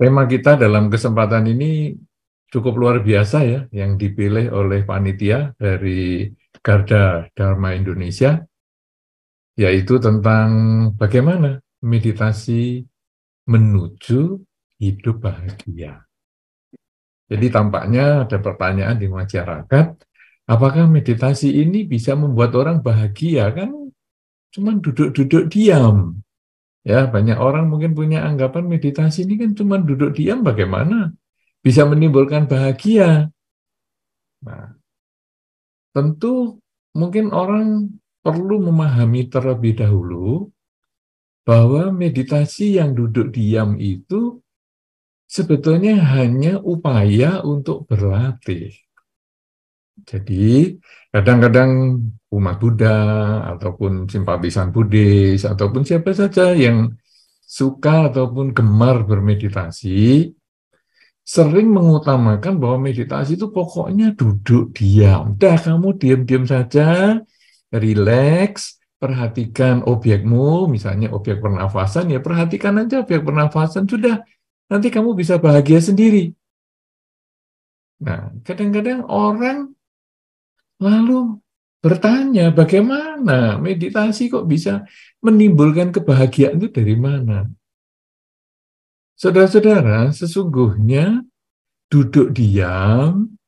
tema kita dalam kesempatan ini cukup luar biasa ya yang dipilih oleh panitia dari Garda Dharma Indonesia yaitu tentang bagaimana meditasi menuju hidup bahagia. Jadi tampaknya ada pertanyaan di masyarakat, apakah meditasi ini bisa membuat orang bahagia kan? Cuman duduk-duduk diam. Ya, banyak orang mungkin punya anggapan meditasi ini kan cuma duduk diam bagaimana bisa menimbulkan bahagia. Nah, tentu mungkin orang perlu memahami terlebih dahulu bahwa meditasi yang duduk diam itu sebetulnya hanya upaya untuk berlatih. Jadi, kadang-kadang umat Buddha ataupun simpatisan Buddhis ataupun siapa saja yang suka ataupun gemar bermeditasi sering mengutamakan bahwa meditasi itu pokoknya duduk diam. Dah kamu diam-diam saja, relax, perhatikan objekmu, misalnya objek pernafasan, ya perhatikan aja objek pernafasan, sudah, nanti kamu bisa bahagia sendiri. Nah, kadang-kadang orang lalu bertanya bagaimana meditasi kok bisa menimbulkan kebahagiaan itu dari mana? Saudara-saudara, sesungguhnya duduk diam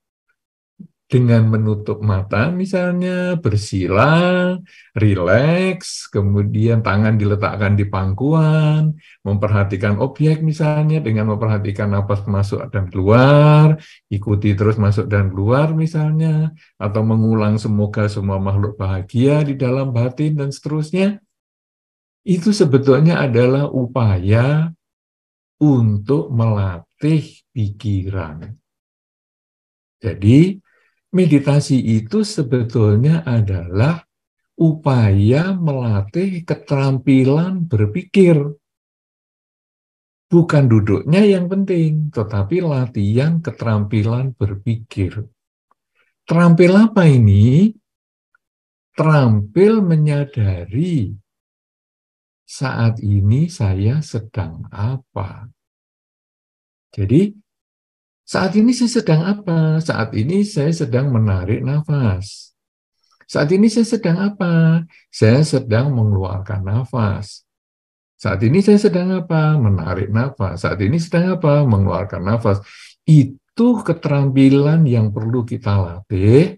dengan menutup mata misalnya, bersila, rileks, kemudian tangan diletakkan di pangkuan, memperhatikan objek misalnya dengan memperhatikan napas masuk dan keluar, ikuti terus masuk dan keluar misalnya, atau mengulang semoga semua makhluk bahagia di dalam batin dan seterusnya. Itu sebetulnya adalah upaya untuk melatih pikiran. Jadi, meditasi itu sebetulnya adalah upaya melatih keterampilan berpikir. Bukan duduknya yang penting, tetapi latihan keterampilan berpikir. Terampil apa ini? Terampil menyadari saat ini saya sedang apa. Jadi saat ini saya sedang apa? Saat ini saya sedang menarik nafas. Saat ini saya sedang apa? Saya sedang mengeluarkan nafas. Saat ini saya sedang apa? Menarik nafas. Saat ini sedang apa? Mengeluarkan nafas. Itu keterampilan yang perlu kita latih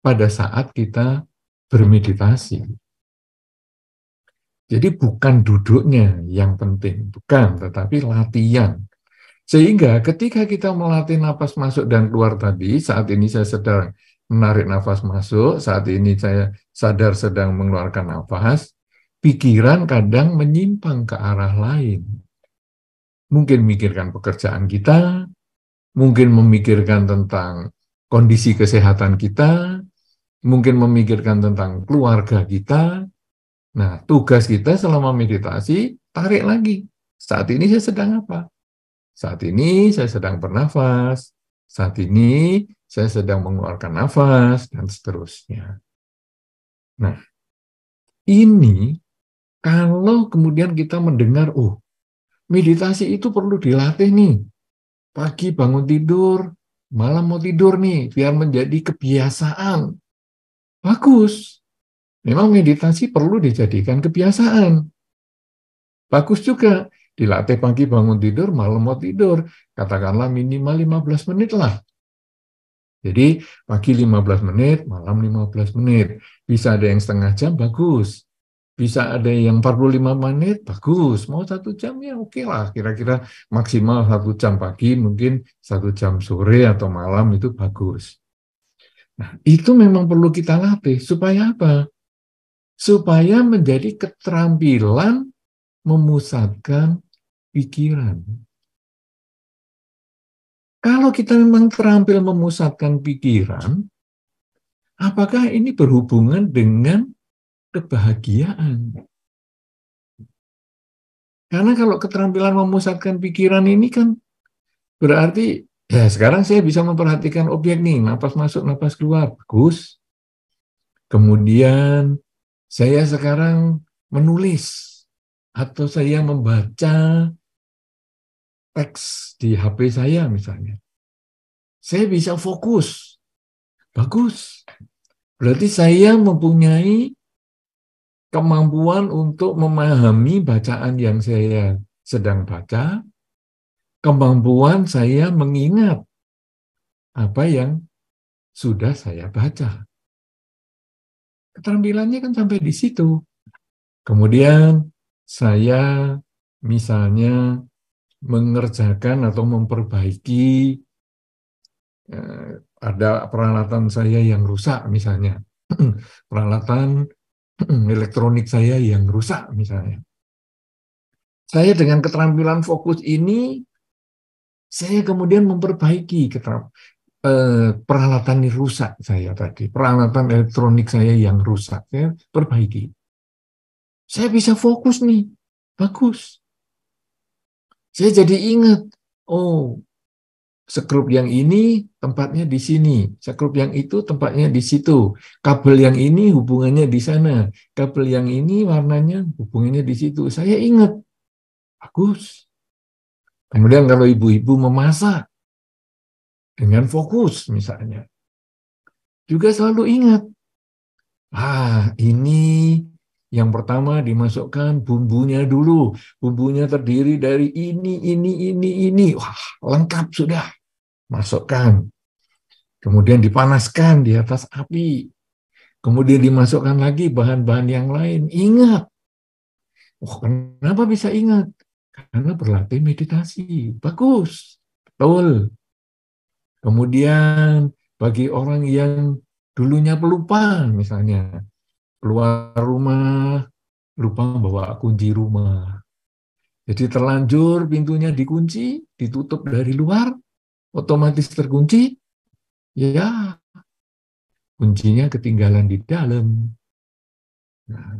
pada saat kita bermeditasi. Jadi bukan duduknya yang penting, bukan, tetapi latihan. Sehingga ketika kita melatih nafas masuk dan keluar tadi, saat ini saya sedang menarik nafas masuk, saat ini saya sadar sedang mengeluarkan nafas, pikiran kadang menyimpang ke arah lain. Mungkin memikirkan pekerjaan kita, mungkin memikirkan tentang kondisi kesehatan kita, mungkin memikirkan tentang keluarga kita. Nah, tugas kita selama meditasi, tarik lagi. Saat ini saya sedang apa? Saat ini saya sedang bernafas, saat ini saya sedang mengeluarkan nafas, dan seterusnya. Nah, ini kalau kemudian kita mendengar, oh, meditasi itu perlu dilatih nih. Pagi bangun tidur, malam mau tidur nih, biar menjadi kebiasaan. Bagus. Memang meditasi perlu dijadikan kebiasaan. Bagus juga Dilatih pagi bangun tidur, malam mau tidur. Katakanlah minimal 15 menit lah. Jadi pagi 15 menit, malam 15 menit. Bisa ada yang setengah jam, bagus. Bisa ada yang 45 menit, bagus. Mau satu jam ya oke okay lah. Kira-kira maksimal satu jam pagi, mungkin satu jam sore atau malam itu bagus. Nah, itu memang perlu kita latih. Supaya apa? Supaya menjadi keterampilan memusatkan pikiran. Kalau kita memang terampil memusatkan pikiran, apakah ini berhubungan dengan kebahagiaan? Karena kalau keterampilan memusatkan pikiran ini kan berarti ya sekarang saya bisa memperhatikan objek nih, napas masuk, napas keluar, bagus. Kemudian saya sekarang menulis atau saya membaca teks di HP saya misalnya, saya bisa fokus. Bagus. Berarti saya mempunyai kemampuan untuk memahami bacaan yang saya sedang baca, kemampuan saya mengingat apa yang sudah saya baca. Keterampilannya kan sampai di situ. Kemudian saya misalnya mengerjakan atau memperbaiki eh, ada peralatan saya yang rusak misalnya peralatan elektronik saya yang rusak misalnya saya dengan keterampilan fokus ini saya kemudian memperbaiki eh, peralatan yang rusak saya tadi peralatan elektronik saya yang rusak saya perbaiki saya bisa fokus nih. Bagus. Saya jadi ingat, oh, sekrup yang ini tempatnya di sini, sekrup yang itu tempatnya di situ, kabel yang ini hubungannya di sana, kabel yang ini warnanya hubungannya di situ. Saya ingat. Bagus. Kemudian kalau ibu-ibu memasak dengan fokus misalnya, juga selalu ingat, ah ini yang pertama dimasukkan bumbunya dulu. Bumbunya terdiri dari ini, ini, ini, ini. Wah, lengkap sudah. Masukkan. Kemudian dipanaskan di atas api. Kemudian dimasukkan lagi bahan-bahan yang lain. Ingat. Oh, kenapa bisa ingat? Karena berlatih meditasi. Bagus. Betul. Kemudian bagi orang yang dulunya pelupa misalnya, keluar rumah lupa bawa kunci rumah. Jadi terlanjur pintunya dikunci, ditutup dari luar, otomatis terkunci, ya kuncinya ketinggalan di dalam. Nah,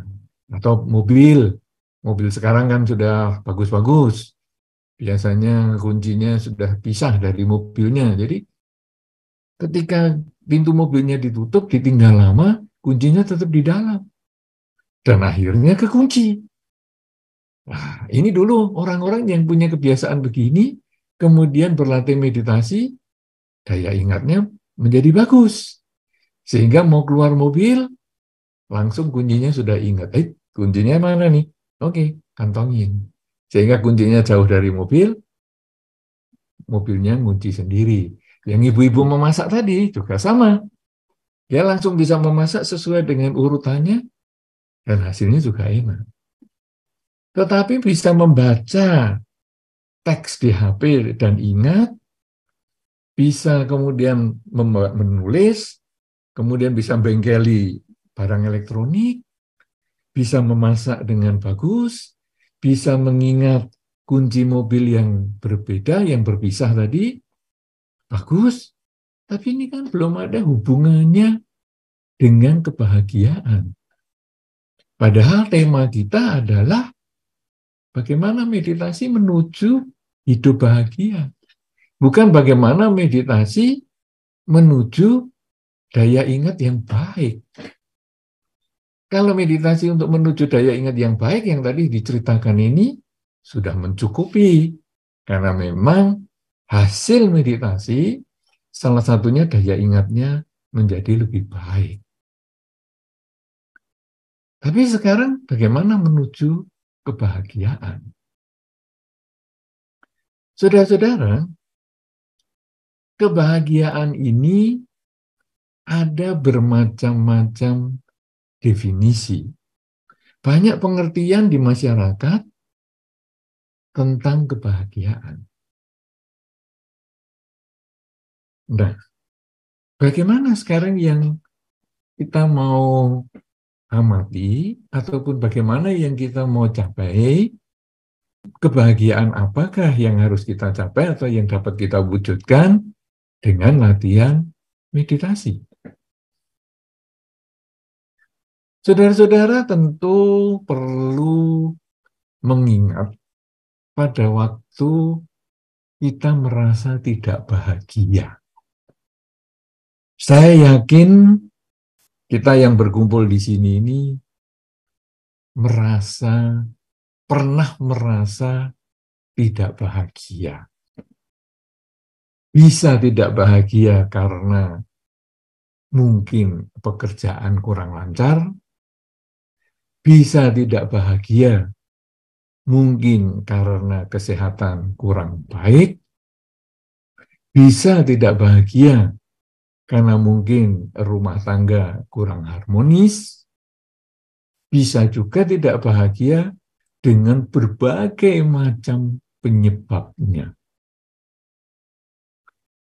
atau mobil, mobil sekarang kan sudah bagus-bagus. Biasanya kuncinya sudah pisah dari mobilnya. Jadi ketika pintu mobilnya ditutup, ditinggal lama, kuncinya tetap di dalam. Dan akhirnya kekunci. Nah, ini dulu orang-orang yang punya kebiasaan begini, kemudian berlatih meditasi, daya ingatnya menjadi bagus. Sehingga mau keluar mobil, langsung kuncinya sudah ingat. Eh, kuncinya mana nih? Oke, kantongin. Sehingga kuncinya jauh dari mobil, mobilnya ngunci sendiri. Yang ibu-ibu memasak tadi juga sama. Dia langsung bisa memasak sesuai dengan urutannya dan hasilnya juga enak. Tetapi bisa membaca teks di HP dan ingat, bisa kemudian menulis, kemudian bisa bengkeli barang elektronik, bisa memasak dengan bagus, bisa mengingat kunci mobil yang berbeda, yang berpisah tadi, bagus. Tapi ini kan belum ada hubungannya dengan kebahagiaan. Padahal tema kita adalah bagaimana meditasi menuju hidup bahagia. Bukan bagaimana meditasi menuju daya ingat yang baik. Kalau meditasi untuk menuju daya ingat yang baik yang tadi diceritakan ini sudah mencukupi. Karena memang hasil meditasi Salah satunya daya ingatnya menjadi lebih baik. Tapi sekarang bagaimana menuju kebahagiaan? Saudara-saudara, kebahagiaan ini ada bermacam-macam definisi. Banyak pengertian di masyarakat tentang kebahagiaan. Nah, bagaimana sekarang yang kita mau amati ataupun bagaimana yang kita mau capai, kebahagiaan apakah yang harus kita capai atau yang dapat kita wujudkan dengan latihan meditasi. Saudara-saudara tentu perlu mengingat pada waktu kita merasa tidak bahagia. Saya yakin kita yang berkumpul di sini ini merasa pernah merasa tidak bahagia. Bisa tidak bahagia karena mungkin pekerjaan kurang lancar, bisa tidak bahagia mungkin karena kesehatan kurang baik, bisa tidak bahagia karena mungkin rumah tangga kurang harmonis, bisa juga tidak bahagia dengan berbagai macam penyebabnya.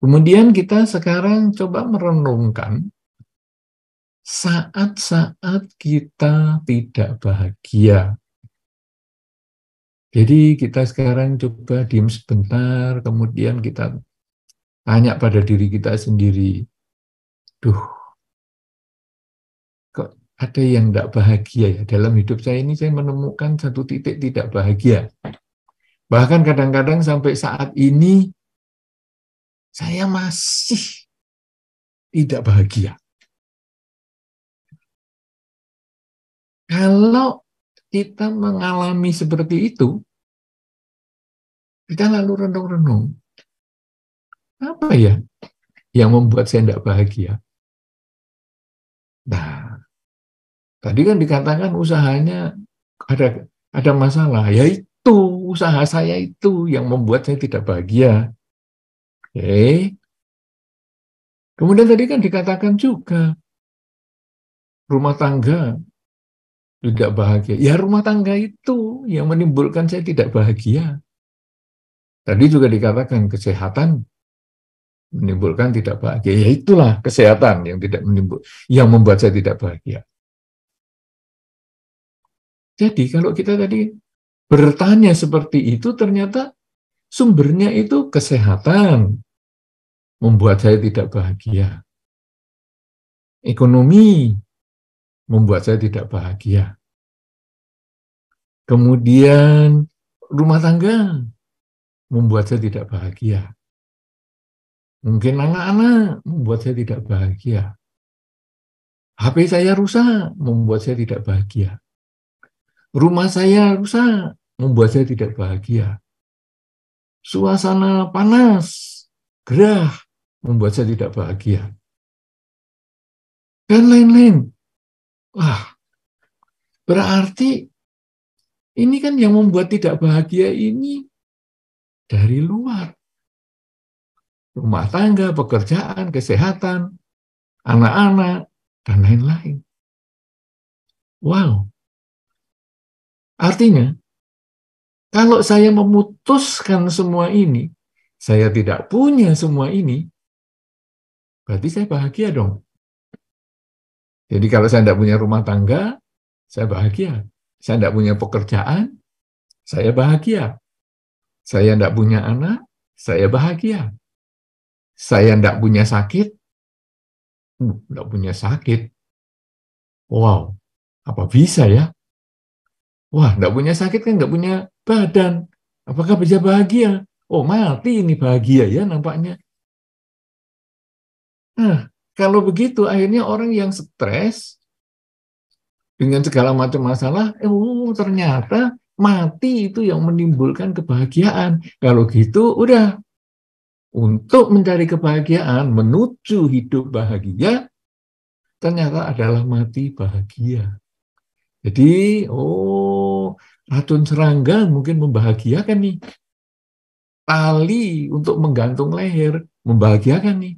Kemudian kita sekarang coba merenungkan saat-saat kita tidak bahagia. Jadi kita sekarang coba diam sebentar, kemudian kita tanya pada diri kita sendiri, duh, kok ada yang tidak bahagia ya dalam hidup saya ini saya menemukan satu titik tidak bahagia bahkan kadang-kadang sampai saat ini saya masih tidak bahagia kalau kita mengalami seperti itu kita lalu renung-renung apa ya yang membuat saya tidak bahagia Nah, tadi kan dikatakan usahanya ada ada masalah. yaitu usaha saya itu yang membuat saya tidak bahagia. Oke. Kemudian tadi kan dikatakan juga rumah tangga tidak bahagia. Ya rumah tangga itu yang menimbulkan saya tidak bahagia. Tadi juga dikatakan kesehatan menimbulkan tidak bahagia. Ya itulah kesehatan yang tidak menimbul, yang membuat saya tidak bahagia. Jadi kalau kita tadi bertanya seperti itu, ternyata sumbernya itu kesehatan membuat saya tidak bahagia. Ekonomi membuat saya tidak bahagia. Kemudian rumah tangga membuat saya tidak bahagia Mungkin anak-anak membuat saya tidak bahagia. HP saya rusak membuat saya tidak bahagia. Rumah saya rusak membuat saya tidak bahagia. Suasana panas, gerah membuat saya tidak bahagia. Dan lain-lain. Wah, berarti ini kan yang membuat tidak bahagia ini dari luar rumah tangga, pekerjaan, kesehatan, anak-anak, dan lain-lain. Wow. Artinya, kalau saya memutuskan semua ini, saya tidak punya semua ini, berarti saya bahagia dong. Jadi kalau saya tidak punya rumah tangga, saya bahagia. Saya tidak punya pekerjaan, saya bahagia. Saya tidak punya anak, saya bahagia saya tidak punya sakit, tidak hmm, punya sakit. Wow, apa bisa ya? Wah, tidak punya sakit kan tidak punya badan. Apakah bisa bahagia? Oh, mati ini bahagia ya nampaknya. Nah, kalau begitu akhirnya orang yang stres dengan segala macam masalah, oh, ternyata mati itu yang menimbulkan kebahagiaan. Kalau gitu, udah untuk mencari kebahagiaan, menuju hidup bahagia, ternyata adalah mati bahagia. Jadi, oh, racun serangga mungkin membahagiakan nih. Tali untuk menggantung leher membahagiakan nih.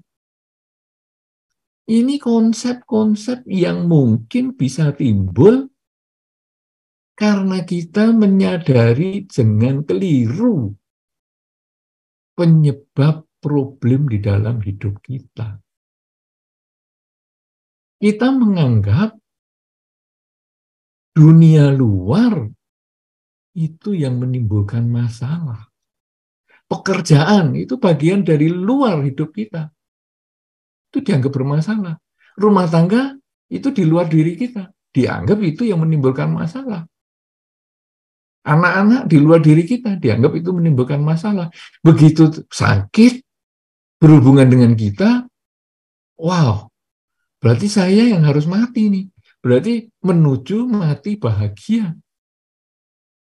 Ini konsep-konsep yang mungkin bisa timbul karena kita menyadari dengan keliru penyebab problem di dalam hidup kita. Kita menganggap dunia luar itu yang menimbulkan masalah. Pekerjaan itu bagian dari luar hidup kita. Itu dianggap bermasalah. Rumah tangga itu di luar diri kita. Dianggap itu yang menimbulkan masalah. Anak-anak di luar diri kita dianggap itu menimbulkan masalah. Begitu sakit, berhubungan dengan kita, wow, berarti saya yang harus mati nih. Berarti menuju mati bahagia.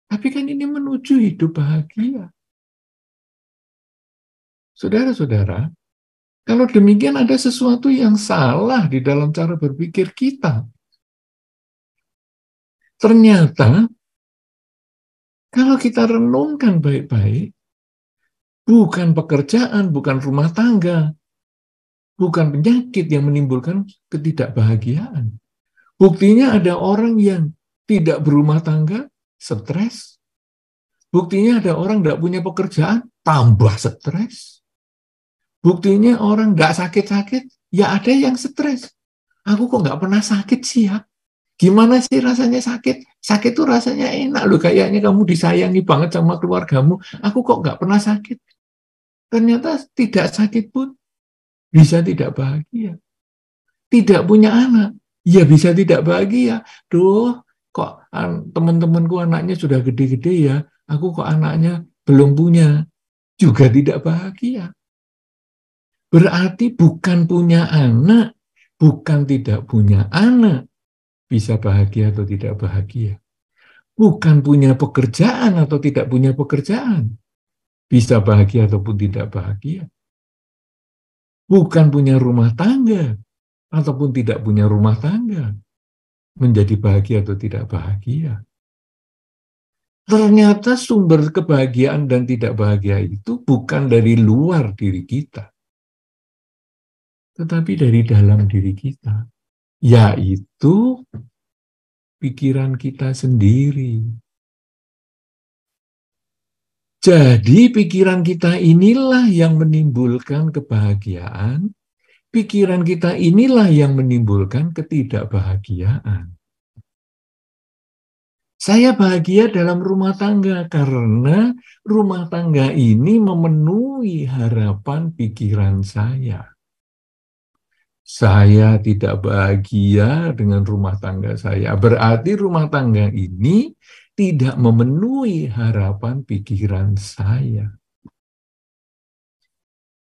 Tapi kan ini menuju hidup bahagia. Saudara-saudara, kalau demikian ada sesuatu yang salah di dalam cara berpikir kita. Ternyata kalau kita renungkan baik-baik, bukan pekerjaan, bukan rumah tangga, bukan penyakit yang menimbulkan ketidakbahagiaan. Buktinya ada orang yang tidak berumah tangga, stres. Buktinya ada orang tidak punya pekerjaan, tambah stres. Buktinya orang tidak sakit-sakit, ya ada yang stres. Aku kok nggak pernah sakit sih ya. Gimana sih rasanya sakit? Sakit tuh rasanya enak loh, kayaknya kamu disayangi banget sama keluargamu. Aku kok nggak pernah sakit? Ternyata tidak sakit pun bisa tidak bahagia. Tidak punya anak, ya bisa tidak bahagia. Duh, kok teman-temanku anaknya sudah gede-gede ya, aku kok anaknya belum punya, juga tidak bahagia. Berarti bukan punya anak, bukan tidak punya anak, bisa bahagia atau tidak bahagia. Bukan punya pekerjaan atau tidak punya pekerjaan. Bisa bahagia ataupun tidak bahagia. Bukan punya rumah tangga ataupun tidak punya rumah tangga. Menjadi bahagia atau tidak bahagia. Ternyata sumber kebahagiaan dan tidak bahagia itu bukan dari luar diri kita, tetapi dari dalam diri kita yaitu pikiran kita sendiri. Jadi pikiran kita inilah yang menimbulkan kebahagiaan, pikiran kita inilah yang menimbulkan ketidakbahagiaan. Saya bahagia dalam rumah tangga karena rumah tangga ini memenuhi harapan pikiran saya saya tidak bahagia dengan rumah tangga saya. Berarti rumah tangga ini tidak memenuhi harapan pikiran saya.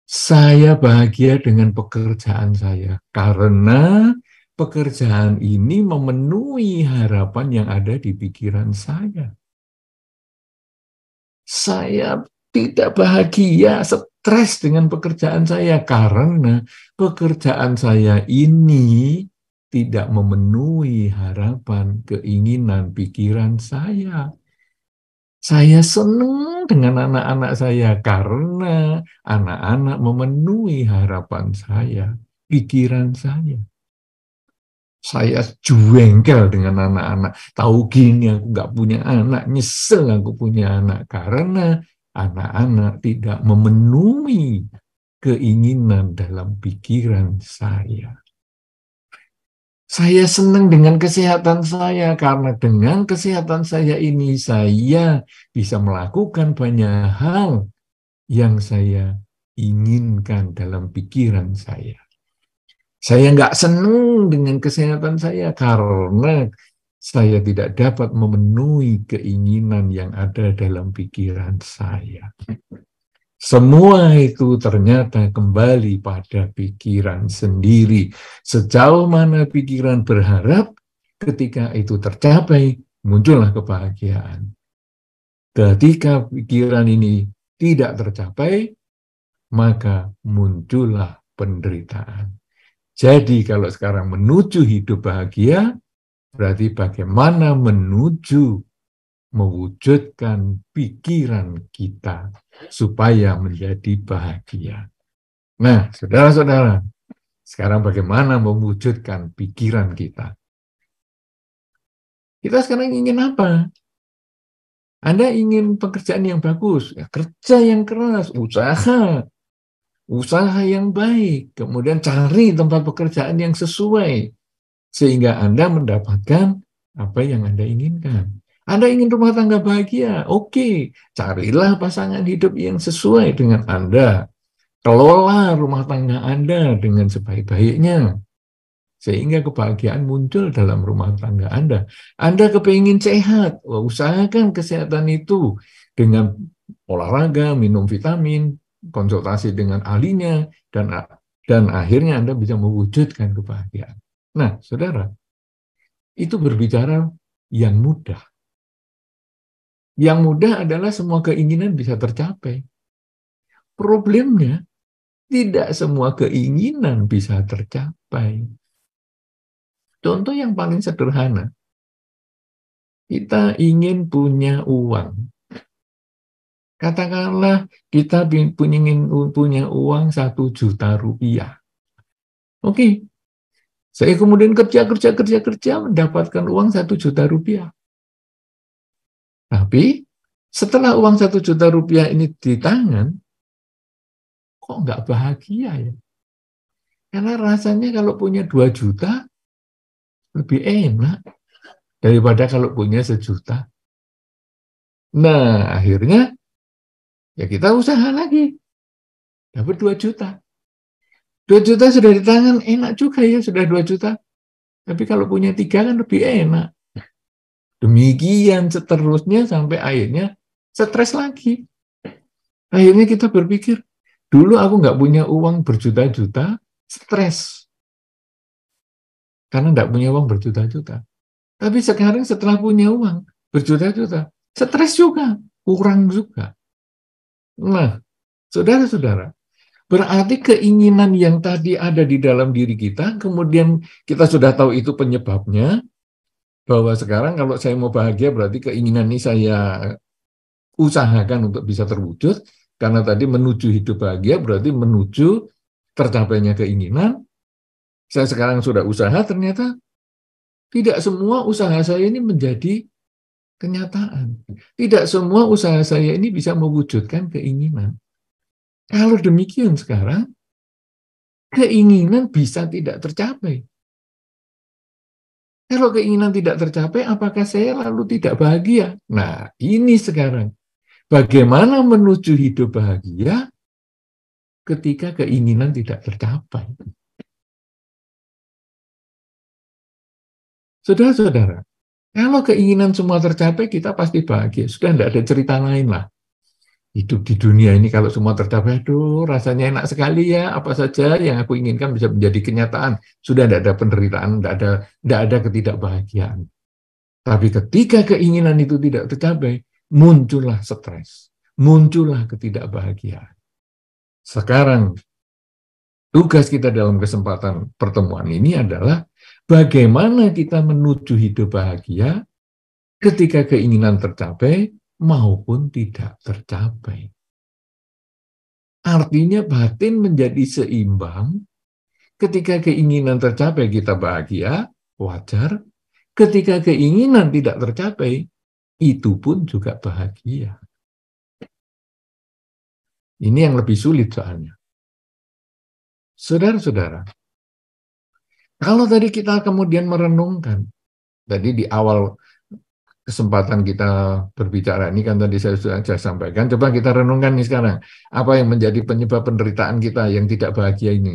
Saya bahagia dengan pekerjaan saya karena pekerjaan ini memenuhi harapan yang ada di pikiran saya. Saya tidak bahagia, stres dengan pekerjaan saya karena pekerjaan saya ini tidak memenuhi harapan, keinginan, pikiran saya. Saya senang dengan anak-anak saya karena anak-anak memenuhi harapan saya, pikiran saya. Saya juengkel dengan anak-anak. Tahu gini aku nggak punya anak, nyesel aku punya anak karena anak-anak tidak memenuhi keinginan dalam pikiran saya. Saya senang dengan kesehatan saya karena dengan kesehatan saya ini saya bisa melakukan banyak hal yang saya inginkan dalam pikiran saya. Saya nggak senang dengan kesehatan saya karena saya tidak dapat memenuhi keinginan yang ada dalam pikiran saya. Semua itu ternyata kembali pada pikiran sendiri. Sejauh mana pikiran berharap, ketika itu tercapai, muncullah kebahagiaan. Ketika pikiran ini tidak tercapai, maka muncullah penderitaan. Jadi kalau sekarang menuju hidup bahagia, Berarti bagaimana menuju mewujudkan pikiran kita supaya menjadi bahagia. Nah, saudara-saudara, sekarang bagaimana mewujudkan pikiran kita? Kita sekarang ingin apa? Anda ingin pekerjaan yang bagus, ya, kerja yang keras, usaha, usaha yang baik, kemudian cari tempat pekerjaan yang sesuai, sehingga Anda mendapatkan apa yang Anda inginkan. Anda ingin rumah tangga bahagia, oke, carilah pasangan hidup yang sesuai dengan Anda. Kelola rumah tangga Anda dengan sebaik-baiknya. Sehingga kebahagiaan muncul dalam rumah tangga Anda. Anda kepingin sehat, usahakan kesehatan itu dengan olahraga, minum vitamin, konsultasi dengan ahlinya, dan dan akhirnya Anda bisa mewujudkan kebahagiaan. Nah, saudara, itu berbicara yang mudah. Yang mudah adalah semua keinginan bisa tercapai. Problemnya, tidak semua keinginan bisa tercapai. Contoh yang paling sederhana, kita ingin punya uang. Katakanlah kita ingin punya uang satu juta rupiah. Oke, saya kemudian kerja, kerja, kerja, kerja, mendapatkan uang satu juta rupiah. Tapi setelah uang satu juta rupiah ini di tangan, kok nggak bahagia ya? Karena rasanya kalau punya dua juta, lebih enak daripada kalau punya sejuta. Nah, akhirnya ya kita usaha lagi. Dapat dua juta. 2 juta sudah di tangan, enak juga ya sudah 2 juta. Tapi kalau punya tiga kan lebih enak. Demikian seterusnya sampai akhirnya stres lagi. Akhirnya kita berpikir, dulu aku nggak punya uang berjuta-juta, stres. Karena nggak punya uang berjuta-juta. Tapi sekarang setelah punya uang berjuta-juta, stres juga, kurang juga. Nah, saudara-saudara, Berarti keinginan yang tadi ada di dalam diri kita, kemudian kita sudah tahu itu penyebabnya, bahwa sekarang kalau saya mau bahagia berarti keinginan ini saya usahakan untuk bisa terwujud, karena tadi menuju hidup bahagia berarti menuju tercapainya keinginan. Saya sekarang sudah usaha, ternyata tidak semua usaha saya ini menjadi kenyataan. Tidak semua usaha saya ini bisa mewujudkan keinginan. Kalau demikian sekarang, keinginan bisa tidak tercapai. Kalau keinginan tidak tercapai, apakah saya lalu tidak bahagia? Nah, ini sekarang. Bagaimana menuju hidup bahagia ketika keinginan tidak tercapai? Saudara-saudara, kalau keinginan semua tercapai, kita pasti bahagia. Sudah tidak ada cerita lain lah hidup di dunia ini kalau semua tercapai, aduh rasanya enak sekali ya, apa saja yang aku inginkan bisa menjadi kenyataan. Sudah tidak ada penderitaan, tidak ada, tidak ada ketidakbahagiaan. Tapi ketika keinginan itu tidak tercapai, muncullah stres, muncullah ketidakbahagiaan. Sekarang tugas kita dalam kesempatan pertemuan ini adalah bagaimana kita menuju hidup bahagia ketika keinginan tercapai, maupun tidak tercapai. Artinya batin menjadi seimbang ketika keinginan tercapai kita bahagia, wajar. Ketika keinginan tidak tercapai, itu pun juga bahagia. Ini yang lebih sulit soalnya. Saudara-saudara, kalau tadi kita kemudian merenungkan, tadi di awal kesempatan kita berbicara ini kan tadi saya sudah saya sampaikan. Coba kita renungkan nih sekarang. Apa yang menjadi penyebab penderitaan kita yang tidak bahagia ini?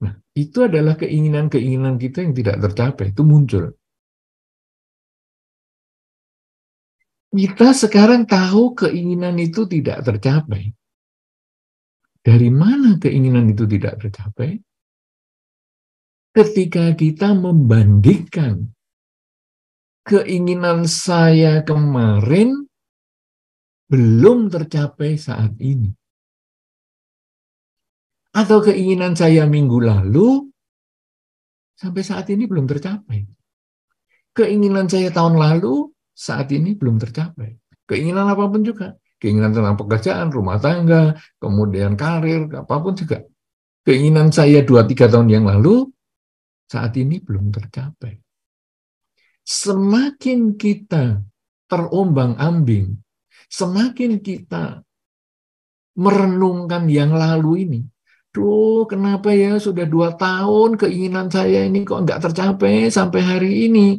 Nah, itu adalah keinginan-keinginan kita yang tidak tercapai. Itu muncul. Kita sekarang tahu keinginan itu tidak tercapai. Dari mana keinginan itu tidak tercapai? Ketika kita membandingkan keinginan saya kemarin belum tercapai saat ini. Atau keinginan saya minggu lalu sampai saat ini belum tercapai. Keinginan saya tahun lalu saat ini belum tercapai. Keinginan apapun juga. Keinginan tentang pekerjaan, rumah tangga, kemudian karir, apapun juga. Keinginan saya 2-3 tahun yang lalu saat ini belum tercapai semakin kita terombang-ambing, semakin kita merenungkan yang lalu ini, Tuh, kenapa ya sudah dua tahun keinginan saya ini kok nggak tercapai sampai hari ini?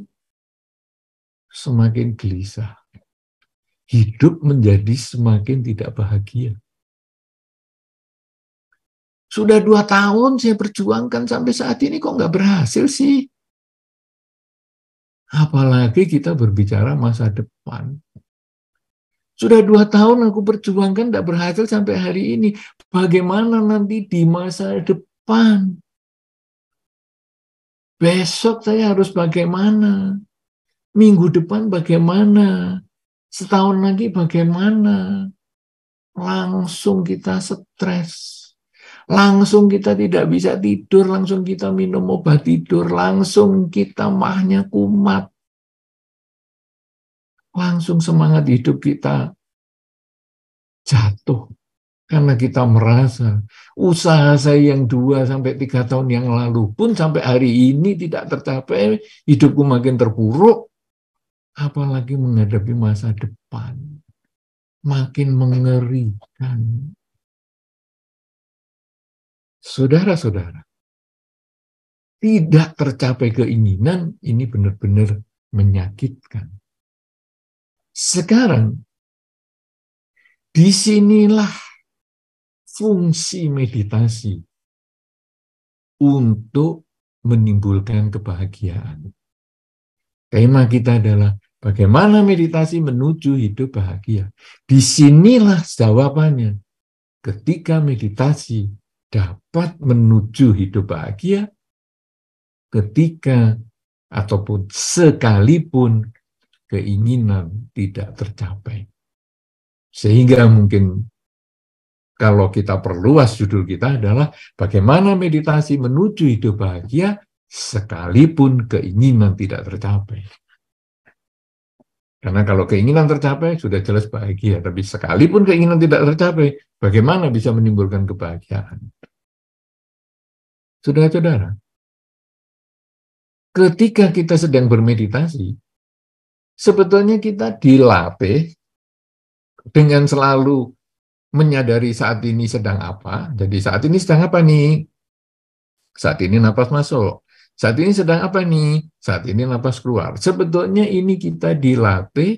Semakin gelisah. Hidup menjadi semakin tidak bahagia. Sudah dua tahun saya perjuangkan sampai saat ini kok nggak berhasil sih? Apalagi kita berbicara masa depan. Sudah dua tahun aku perjuangkan, tidak berhasil sampai hari ini. Bagaimana nanti di masa depan? Besok saya harus bagaimana? Minggu depan bagaimana? Setahun lagi bagaimana? Langsung kita stres. Langsung kita tidak bisa tidur, langsung kita minum obat tidur, langsung kita mahnya kumat. Langsung semangat hidup kita jatuh karena kita merasa usaha saya yang dua sampai tiga tahun yang lalu pun sampai hari ini tidak tercapai, hidupku makin terpuruk, apalagi menghadapi masa depan. Makin mengerikan. Saudara-saudara, tidak tercapai keinginan ini benar-benar menyakitkan. Sekarang, disinilah fungsi meditasi untuk menimbulkan kebahagiaan. Tema kita adalah bagaimana meditasi menuju hidup bahagia. Disinilah jawabannya. Ketika meditasi dapat menuju hidup bahagia ketika ataupun sekalipun keinginan tidak tercapai. Sehingga mungkin kalau kita perluas judul kita adalah bagaimana meditasi menuju hidup bahagia sekalipun keinginan tidak tercapai. Karena kalau keinginan tercapai, sudah jelas bahagia. Tapi sekalipun keinginan tidak tercapai, bagaimana bisa menimbulkan kebahagiaan? Saudara-saudara, ketika kita sedang bermeditasi, sebetulnya kita dilatih dengan selalu menyadari saat ini sedang apa. Jadi saat ini sedang apa nih? Saat ini nafas masuk. Saat ini sedang apa nih? Saat ini napas keluar. Sebetulnya ini kita dilatih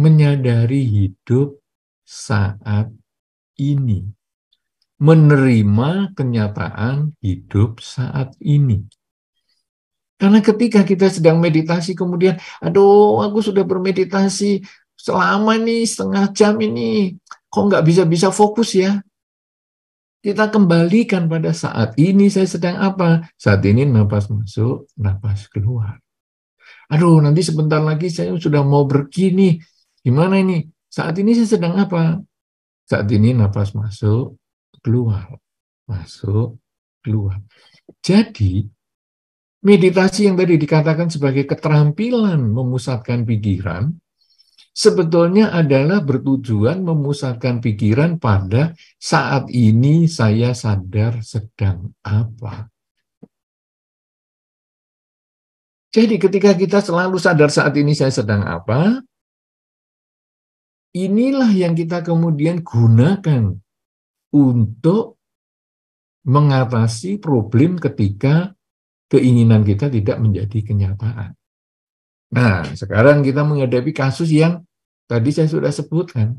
menyadari hidup saat ini. Menerima kenyataan hidup saat ini. Karena ketika kita sedang meditasi kemudian, aduh aku sudah bermeditasi selama nih setengah jam ini, kok nggak bisa-bisa fokus ya? kita kembalikan pada saat ini saya sedang apa? Saat ini nafas masuk, nafas keluar. Aduh, nanti sebentar lagi saya sudah mau berkini. Gimana ini? Saat ini saya sedang apa? Saat ini nafas masuk, keluar. Masuk, keluar. Jadi, meditasi yang tadi dikatakan sebagai keterampilan memusatkan pikiran, sebetulnya adalah bertujuan memusatkan pikiran pada saat ini saya sadar sedang apa. Jadi ketika kita selalu sadar saat ini saya sedang apa, inilah yang kita kemudian gunakan untuk mengatasi problem ketika keinginan kita tidak menjadi kenyataan. Nah, sekarang kita menghadapi kasus yang tadi saya sudah sebutkan.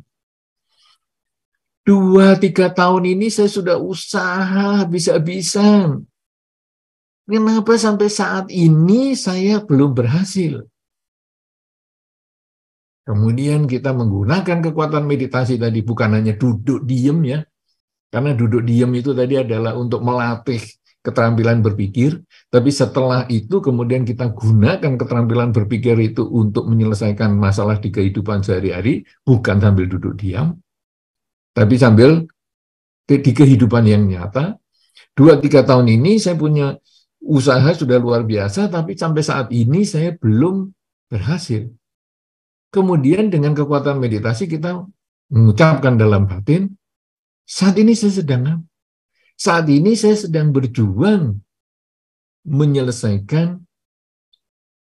Dua, tiga tahun ini saya sudah usaha bisa-bisa. Kenapa sampai saat ini saya belum berhasil? Kemudian kita menggunakan kekuatan meditasi tadi bukan hanya duduk diem ya. Karena duduk diem itu tadi adalah untuk melatih keterampilan berpikir, tapi setelah itu kemudian kita gunakan keterampilan berpikir itu untuk menyelesaikan masalah di kehidupan sehari-hari, bukan sambil duduk diam, tapi sambil di kehidupan yang nyata. Dua tiga tahun ini saya punya usaha sudah luar biasa, tapi sampai saat ini saya belum berhasil. Kemudian dengan kekuatan meditasi kita mengucapkan dalam batin, saat ini saya sedang apa? Saat ini saya sedang berjuang menyelesaikan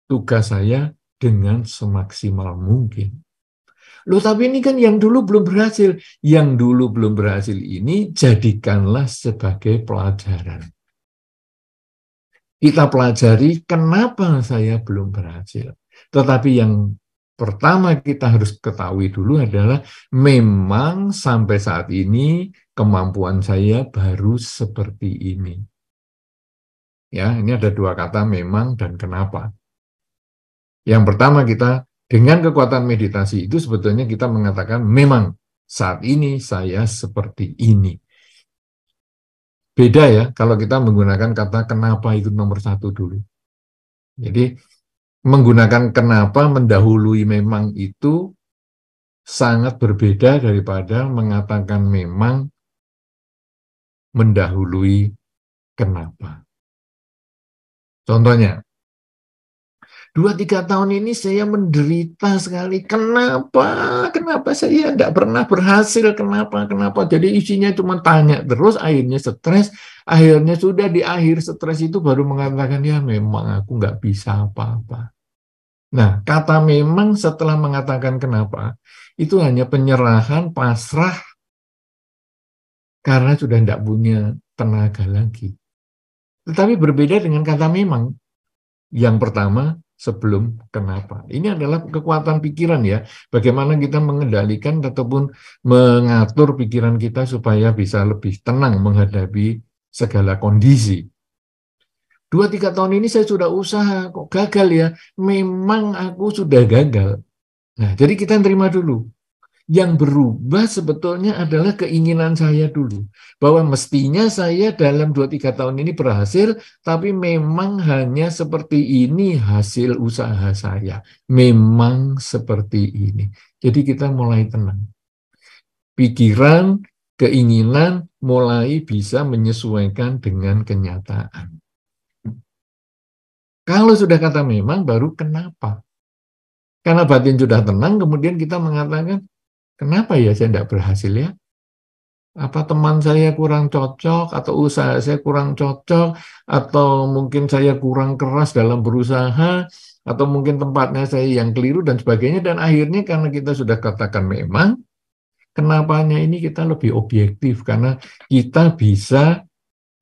tugas saya dengan semaksimal mungkin. Loh tapi ini kan yang dulu belum berhasil. Yang dulu belum berhasil ini jadikanlah sebagai pelajaran. Kita pelajari kenapa saya belum berhasil. Tetapi yang pertama kita harus ketahui dulu adalah memang sampai saat ini kemampuan saya baru seperti ini. Ya, ini ada dua kata memang dan kenapa. Yang pertama kita dengan kekuatan meditasi itu sebetulnya kita mengatakan memang saat ini saya seperti ini. Beda ya kalau kita menggunakan kata kenapa itu nomor satu dulu. Jadi menggunakan kenapa mendahului memang itu sangat berbeda daripada mengatakan memang mendahului kenapa. Contohnya, dua tiga tahun ini saya menderita sekali. Kenapa? Kenapa saya tidak pernah berhasil? Kenapa? Kenapa? Jadi isinya cuma tanya terus, akhirnya stres. Akhirnya sudah di akhir stres itu baru mengatakan, ya memang aku nggak bisa apa-apa. Nah, kata memang setelah mengatakan kenapa, itu hanya penyerahan pasrah karena sudah tidak punya tenaga lagi. Tetapi berbeda dengan kata memang. Yang pertama, sebelum kenapa. Ini adalah kekuatan pikiran ya. Bagaimana kita mengendalikan ataupun mengatur pikiran kita supaya bisa lebih tenang menghadapi segala kondisi. Dua tiga tahun ini saya sudah usaha kok gagal ya. Memang aku sudah gagal. Nah, jadi kita terima dulu. Yang berubah sebetulnya adalah keinginan saya dulu. Bahwa mestinya saya dalam 2 tiga tahun ini berhasil, tapi memang hanya seperti ini hasil usaha saya. Memang seperti ini. Jadi kita mulai tenang. Pikiran, keinginan mulai bisa menyesuaikan dengan kenyataan. Kalau sudah kata memang, baru kenapa. Karena batin sudah tenang, kemudian kita mengatakan, kenapa ya saya tidak berhasil ya? Apa teman saya kurang cocok, atau usaha saya kurang cocok, atau mungkin saya kurang keras dalam berusaha, atau mungkin tempatnya saya yang keliru dan sebagainya. Dan akhirnya karena kita sudah katakan memang, kenapanya ini kita lebih objektif karena kita bisa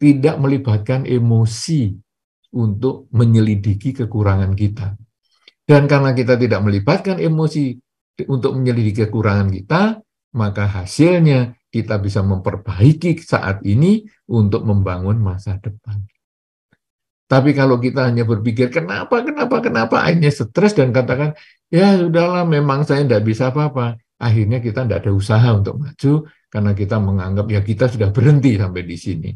tidak melibatkan emosi untuk menyelidiki kekurangan kita. Dan karena kita tidak melibatkan emosi untuk menyelidiki kekurangan kita, maka hasilnya kita bisa memperbaiki saat ini untuk membangun masa depan. Tapi kalau kita hanya berpikir kenapa, kenapa, kenapa, akhirnya stres dan katakan ya sudahlah memang saya tidak bisa apa-apa. Akhirnya kita tidak ada usaha untuk maju karena kita menganggap ya kita sudah berhenti sampai di sini.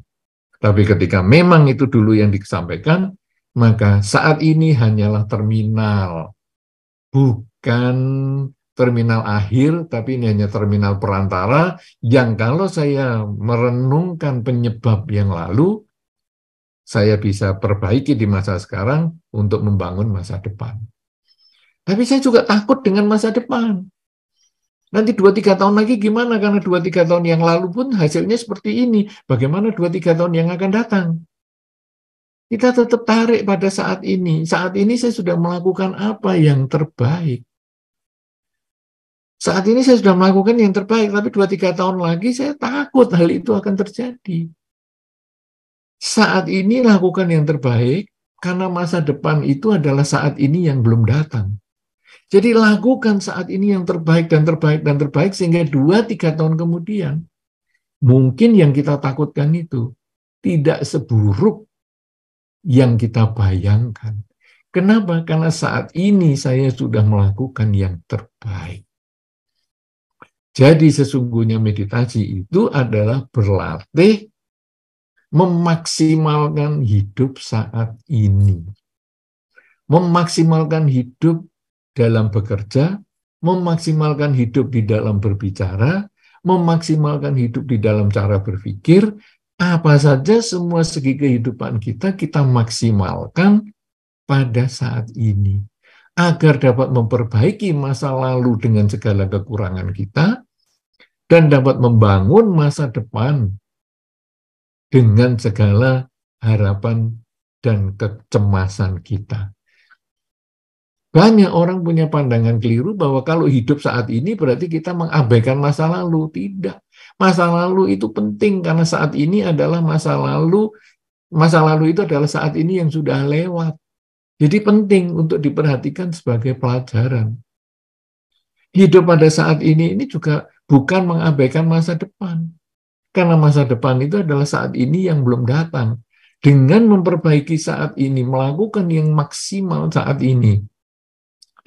Tapi ketika memang itu dulu yang disampaikan, maka saat ini hanyalah terminal, bukan terminal akhir, tapi ini hanya terminal perantara yang kalau saya merenungkan penyebab yang lalu, saya bisa perbaiki di masa sekarang untuk membangun masa depan. Tapi saya juga takut dengan masa depan. Nanti 2-3 tahun lagi gimana? Karena 2-3 tahun yang lalu pun hasilnya seperti ini. Bagaimana 2-3 tahun yang akan datang? Kita tetap tarik pada saat ini. Saat ini saya sudah melakukan apa yang terbaik. Saat ini saya sudah melakukan yang terbaik, tapi 2-3 tahun lagi saya takut hal itu akan terjadi. Saat ini lakukan yang terbaik, karena masa depan itu adalah saat ini yang belum datang. Jadi lakukan saat ini yang terbaik dan terbaik dan terbaik sehingga 2-3 tahun kemudian mungkin yang kita takutkan itu tidak seburuk yang kita bayangkan. Kenapa? Karena saat ini saya sudah melakukan yang terbaik. Jadi sesungguhnya meditasi itu adalah berlatih memaksimalkan hidup saat ini. Memaksimalkan hidup dalam bekerja, memaksimalkan hidup di dalam berbicara, memaksimalkan hidup di dalam cara berpikir, apa saja semua segi kehidupan kita, kita maksimalkan pada saat ini. Agar dapat memperbaiki masa lalu dengan segala kekurangan kita, dan dapat membangun masa depan dengan segala harapan dan kecemasan kita. Banyak orang punya pandangan keliru bahwa kalau hidup saat ini berarti kita mengabaikan masa lalu. Tidak. Masa lalu itu penting karena saat ini adalah masa lalu masa lalu itu adalah saat ini yang sudah lewat. Jadi penting untuk diperhatikan sebagai pelajaran. Hidup pada saat ini ini juga bukan mengabaikan masa depan. Karena masa depan itu adalah saat ini yang belum datang. Dengan memperbaiki saat ini, melakukan yang maksimal saat ini,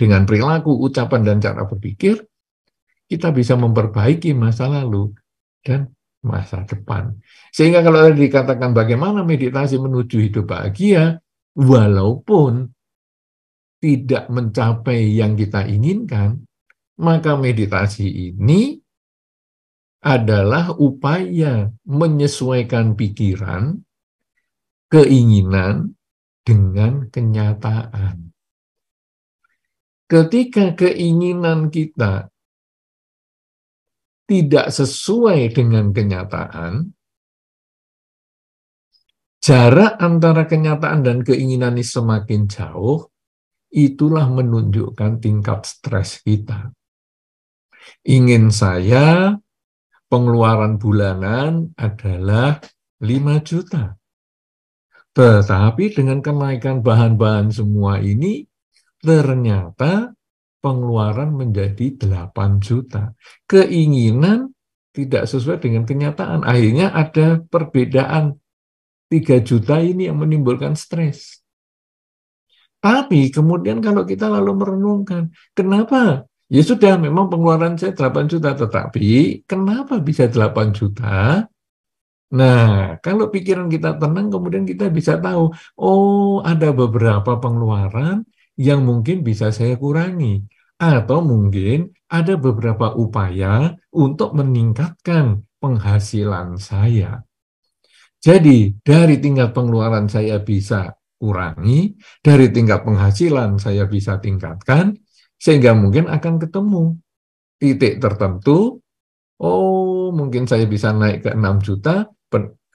dengan perilaku, ucapan, dan cara berpikir, kita bisa memperbaiki masa lalu dan masa depan. Sehingga kalau tadi dikatakan bagaimana meditasi menuju hidup bahagia, walaupun tidak mencapai yang kita inginkan, maka meditasi ini adalah upaya menyesuaikan pikiran, keinginan dengan kenyataan ketika keinginan kita tidak sesuai dengan kenyataan, jarak antara kenyataan dan keinginan ini semakin jauh, itulah menunjukkan tingkat stres kita. Ingin saya pengeluaran bulanan adalah 5 juta. Tetapi dengan kenaikan bahan-bahan semua ini, ternyata pengeluaran menjadi 8 juta. Keinginan tidak sesuai dengan kenyataan. Akhirnya ada perbedaan 3 juta ini yang menimbulkan stres. Tapi kemudian kalau kita lalu merenungkan, kenapa? Ya sudah, memang pengeluaran saya 8 juta, tetapi kenapa bisa 8 juta? Nah, kalau pikiran kita tenang, kemudian kita bisa tahu, oh ada beberapa pengeluaran yang mungkin bisa saya kurangi atau mungkin ada beberapa upaya untuk meningkatkan penghasilan saya. Jadi, dari tingkat pengeluaran saya bisa kurangi, dari tingkat penghasilan saya bisa tingkatkan, sehingga mungkin akan ketemu titik tertentu. Oh, mungkin saya bisa naik ke 6 juta,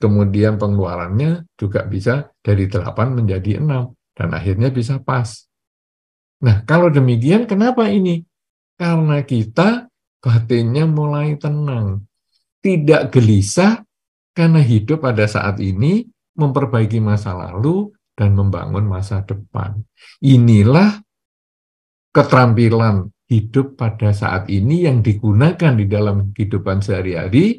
kemudian pengeluarannya juga bisa dari 8 menjadi 6, dan akhirnya bisa pas. Nah, kalau demikian, kenapa ini? Karena kita batinnya mulai tenang, tidak gelisah karena hidup pada saat ini memperbaiki masa lalu dan membangun masa depan. Inilah keterampilan hidup pada saat ini yang digunakan di dalam kehidupan sehari-hari.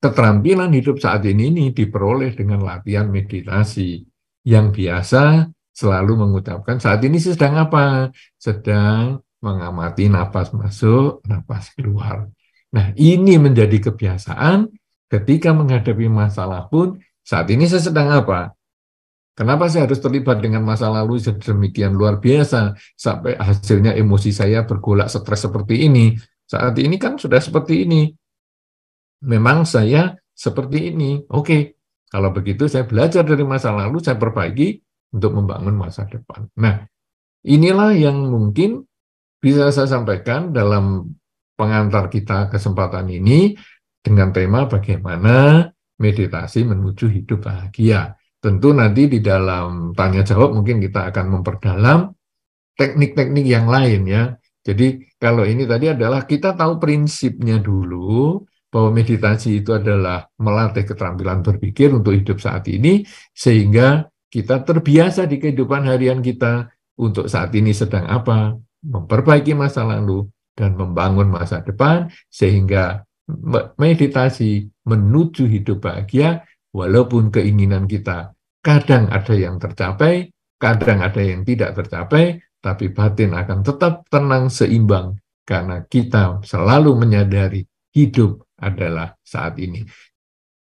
Keterampilan hidup saat ini ini diperoleh dengan latihan meditasi yang biasa selalu mengucapkan saat ini sedang apa? Sedang mengamati nafas masuk, nafas keluar. Nah, ini menjadi kebiasaan ketika menghadapi masalah pun saat ini saya sedang apa? Kenapa saya harus terlibat dengan masa lalu sedemikian luar biasa sampai hasilnya emosi saya bergolak stres seperti ini? Saat ini kan sudah seperti ini. Memang saya seperti ini. Oke, kalau begitu saya belajar dari masa lalu, saya perbaiki, untuk membangun masa depan. Nah, inilah yang mungkin bisa saya sampaikan dalam pengantar kita kesempatan ini dengan tema bagaimana meditasi menuju hidup bahagia. Tentu nanti di dalam tanya jawab mungkin kita akan memperdalam teknik-teknik yang lain ya. Jadi kalau ini tadi adalah kita tahu prinsipnya dulu bahwa meditasi itu adalah melatih keterampilan berpikir untuk hidup saat ini sehingga kita terbiasa di kehidupan harian kita untuk saat ini sedang apa, memperbaiki masa lalu, dan membangun masa depan, sehingga meditasi menuju hidup bahagia, walaupun keinginan kita kadang ada yang tercapai, kadang ada yang tidak tercapai, tapi batin akan tetap tenang seimbang karena kita selalu menyadari hidup adalah saat ini.